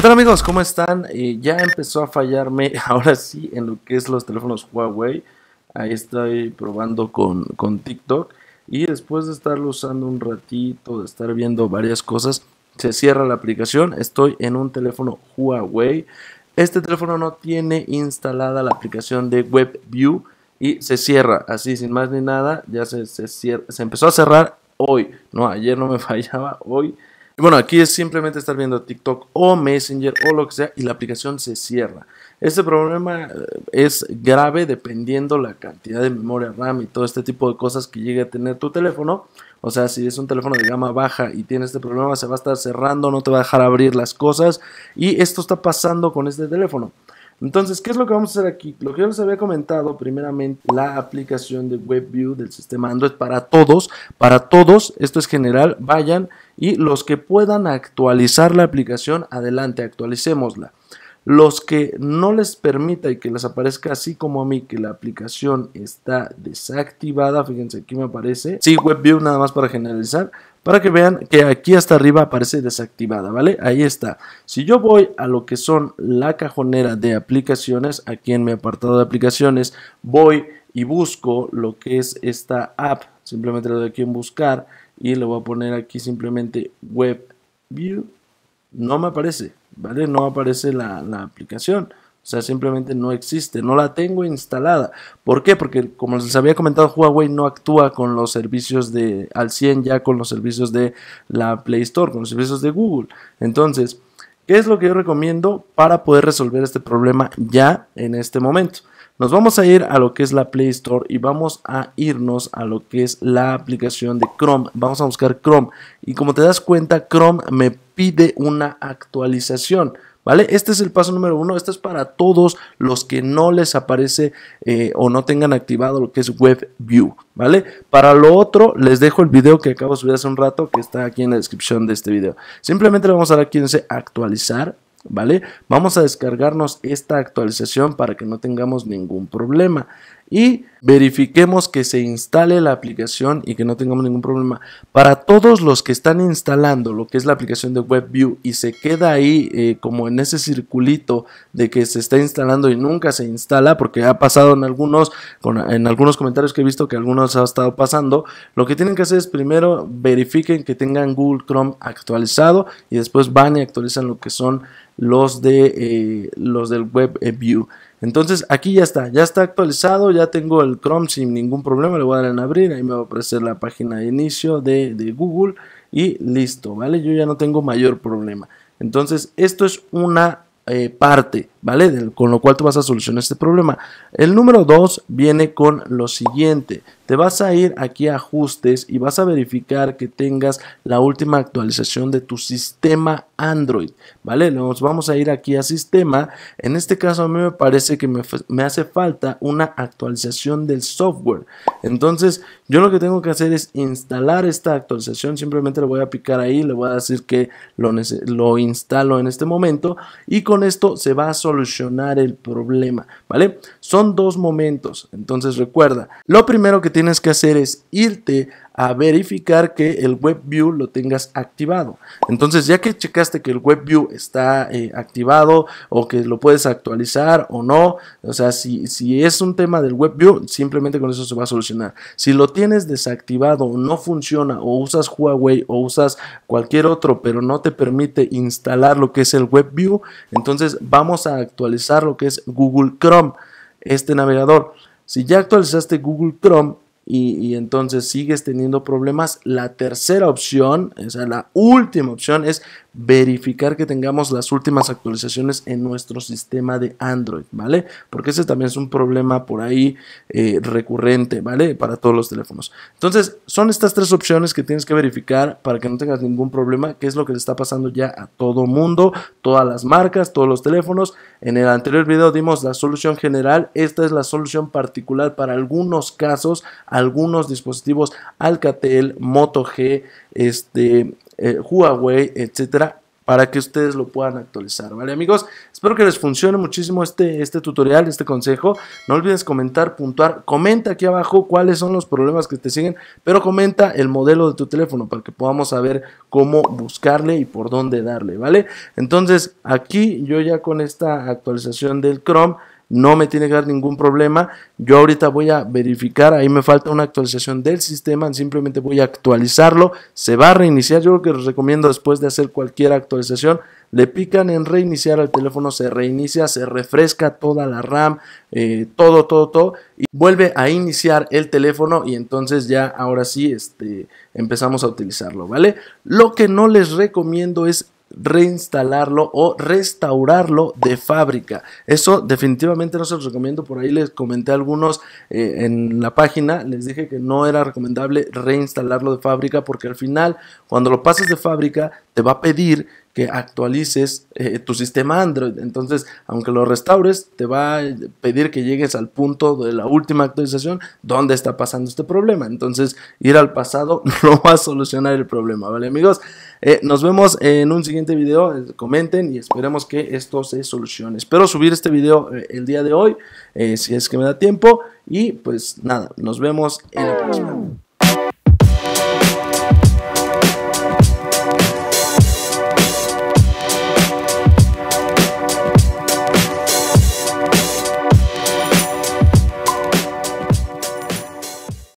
¿Qué amigos? ¿Cómo están? Eh, ya empezó a fallarme ahora sí en lo que es los teléfonos Huawei. Ahí estoy probando con, con TikTok. Y después de estarlo usando un ratito, de estar viendo varias cosas, se cierra la aplicación. Estoy en un teléfono Huawei. Este teléfono no tiene instalada la aplicación de WebView y se cierra así sin más ni nada. Ya se, se empezó a cerrar hoy. No, ayer no me fallaba, hoy y bueno, aquí es simplemente estar viendo TikTok o Messenger o lo que sea y la aplicación se cierra. Este problema eh, es grave dependiendo la cantidad de memoria RAM y todo este tipo de cosas que llegue a tener tu teléfono. O sea, si es un teléfono de gama baja y tiene este problema, se va a estar cerrando, no te va a dejar abrir las cosas. Y esto está pasando con este teléfono. Entonces, ¿qué es lo que vamos a hacer aquí? Lo que yo les había comentado, primeramente, la aplicación de WebView del sistema Android para todos, para todos, esto es general, vayan y los que puedan actualizar la aplicación, adelante, actualicémosla. Los que no les permita y que les aparezca así como a mí que la aplicación está desactivada, fíjense aquí me aparece, sí, WebView nada más para generalizar, para que vean que aquí hasta arriba aparece desactivada, ¿vale? Ahí está. Si yo voy a lo que son la cajonera de aplicaciones, aquí en mi apartado de aplicaciones, voy y busco lo que es esta app, simplemente le doy aquí en buscar y le voy a poner aquí simplemente WebView, no me aparece, ¿vale? No aparece la, la aplicación. O sea, simplemente no existe, no la tengo instalada. ¿Por qué? Porque como les había comentado, Huawei no actúa con los servicios de al 100 ya con los servicios de la Play Store, con los servicios de Google. Entonces, ¿Qué es lo que yo recomiendo para poder resolver este problema ya en este momento? Nos vamos a ir a lo que es la Play Store y vamos a irnos a lo que es la aplicación de Chrome. Vamos a buscar Chrome y como te das cuenta, Chrome me pide una actualización. Este es el paso número uno, este es para todos los que no les aparece eh, o no tengan activado lo que es WebView, ¿vale? Para lo otro, les dejo el video que acabo de subir hace un rato, que está aquí en la descripción de este video. Simplemente le vamos a dar aquí en ese actualizar, ¿vale? Vamos a descargarnos esta actualización para que no tengamos ningún problema y verifiquemos que se instale la aplicación y que no tengamos ningún problema. Para todos los que están instalando lo que es la aplicación de WebView y se queda ahí eh, como en ese circulito de que se está instalando y nunca se instala, porque ha pasado en algunos, en algunos comentarios que he visto que algunos ha estado pasando, lo que tienen que hacer es primero verifiquen que tengan Google Chrome actualizado y después van y actualizan lo que son los de eh, los del WebView. Entonces aquí ya está, ya está actualizado, ya tengo el Chrome sin ningún problema, le voy a dar en abrir, ahí me va a aparecer la página de inicio de, Google y listo, ¿vale? Yo ya no tengo mayor problema. Entonces esto es una eh, parte ¿vale? con lo cual tú vas a solucionar este problema. El número 2 viene con lo siguiente. Te vas a ir aquí a ajustes y vas a verificar que tengas la última actualización de tu sistema Android, ¿vale? Nos vamos a ir aquí a sistema. En este caso a mí me parece que me, hace falta una actualización del software. Entonces yo lo que tengo que hacer es instalar esta actualización. Simplemente le voy a picar ahí, le voy a decir que lo, lo instalo en este momento y con esto se va a solucionar el problema, ¿vale? Son dos momentos, entonces recuerda, lo primero que tienes que hacer es irte a verificar que el WebView lo tengas activado. Entonces, ya que checaste que el WebView está eh, activado o que lo puedes actualizar o no, o sea, si, si es un tema del WebView simplemente con eso se va a solucionar. Si lo tienes desactivado, no funciona o usas Huawei o usas cualquier otro, pero no te permite instalar lo que es el WebView entonces vamos a actualizar lo que es Google Chrome, este navegador. Si ya actualizaste Google Chrome, y, entonces sigues teniendo problemas. La tercera opción, o sea, la última opción es verificar que tengamos las últimas actualizaciones en nuestro sistema de Android, ¿vale? Porque ese también es un problema por ahí eh, recurrente, ¿vale? Para todos los teléfonos. Entonces, son estas tres opciones que tienes que verificar para que no tengas ningún problema, que es lo que le está pasando ya a todo mundo, todas las marcas, todos los teléfonos. En el anterior video dimos la solución general, esta es la solución particular para algunos casos, a algunos dispositivos Alcatel, Moto G, este, eh, Huawei, etcétera, para que ustedes lo puedan actualizar, ¿vale amigos? Espero que les funcione muchísimo este, este tutorial, este consejo. No olvides comentar, puntuar, comenta aquí abajo cuáles son los problemas que te siguen, pero comenta el modelo de tu teléfono para que podamos saber cómo buscarle y por dónde darle, ¿vale? Entonces aquí yo ya con esta actualización del Chrome no me tiene que dar ningún problema. Yo ahorita voy a verificar, ahí me falta una actualización del sistema, simplemente voy a actualizarlo, se va a reiniciar. Yo lo que les recomiendo después de hacer cualquier actualización, le pican en reiniciar al teléfono, se reinicia, se refresca toda la RAM, eh, todo, todo, todo, y vuelve a iniciar el teléfono y entonces ya ahora sí este, empezamos a utilizarlo, ¿vale? Lo que no les recomiendo es reinstalarlo o restaurarlo de fábrica. Eso definitivamente no se los recomiendo. Por ahí les comenté algunos eh, en la página, les dije que no era recomendable reinstalarlo de fábrica porque al final cuando lo pases de fábrica te va a pedir que actualices eh, tu sistema Android. Entonces, aunque lo restaures, te va a pedir que llegues al punto de la última actualización donde está pasando este problema. Entonces, ir al pasado no va a solucionar el problema, ¿vale amigos? Eh, nos vemos en un siguiente video. Eh, comenten y esperemos que esto se solucione. Espero subir este video eh, el día de hoy, si es que me da tiempo. Y pues nada, nos vemos en la próxima.